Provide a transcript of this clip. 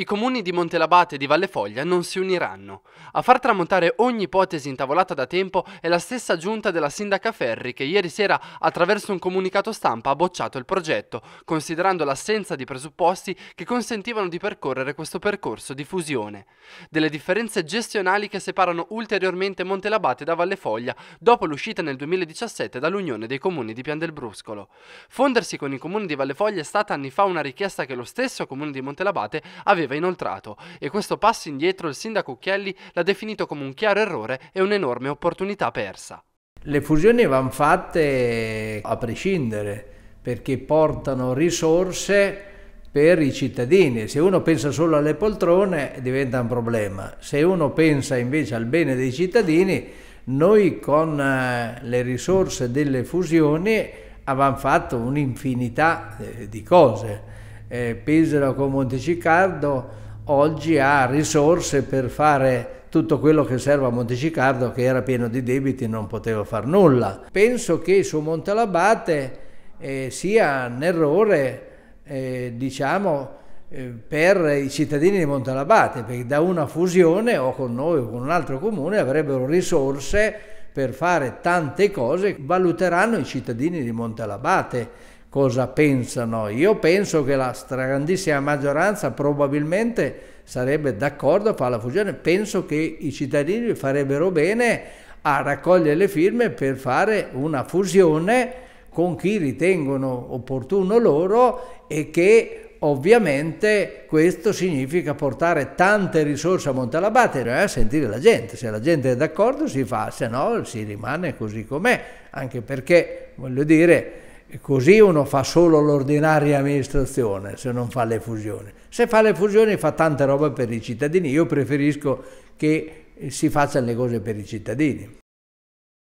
I comuni di Montelabate e di Vallefoglia non si uniranno. A far tramontare ogni ipotesi intavolata da tempo è la stessa giunta della sindaca Ferri che ieri sera attraverso un comunicato stampa ha bocciato il progetto, considerando l'assenza di presupposti che consentivano di percorrere questo percorso di fusione. Delle differenze gestionali che separano ulteriormente Montelabate da Vallefoglia dopo l'uscita nel 2017 dall'Unione dei Comuni di Pian del Bruscolo. Fondersi con i comuni di Vallefoglia è stata anni fa una richiesta che lo stesso comune di Montelabate aveva aveva inoltrato e questo passo indietro il sindaco Ucchielli l'ha definito come un chiaro errore e un'enorme opportunità persa. Le fusioni vanno fatte a prescindere perché portano risorse per i cittadini. Se uno pensa solo alle poltrone diventa un problema, se uno pensa invece al bene dei cittadini, noi con eh, le risorse delle fusioni avevamo fatto un'infinità eh, di cose eh, Pesaro con Montecicardo oggi ha risorse per fare tutto quello che serve a Montecicardo che era pieno di debiti e non poteva far nulla. Penso che su Montalabate eh, sia un errore, eh, diciamo, eh, per i cittadini di Montalabate, perché da una fusione o con noi o con un altro comune avrebbero risorse per fare tante cose, valuteranno i cittadini di Montalabate cosa pensano. Io penso che la stragrandissima maggioranza probabilmente sarebbe d'accordo a fare la fusione. Penso che i cittadini farebbero bene a raccogliere le firme per fare una fusione con chi ritengono opportuno loro e che ovviamente questo significa portare tante risorse a Montalabate e a sentire la gente, se la gente è d'accordo si fa, se no si rimane così com'è, anche perché voglio dire e così uno fa solo l'ordinaria amministrazione se non fa le fusioni. Se fa le fusioni fa tante roba per i cittadini, io preferisco che si facciano le cose per i cittadini.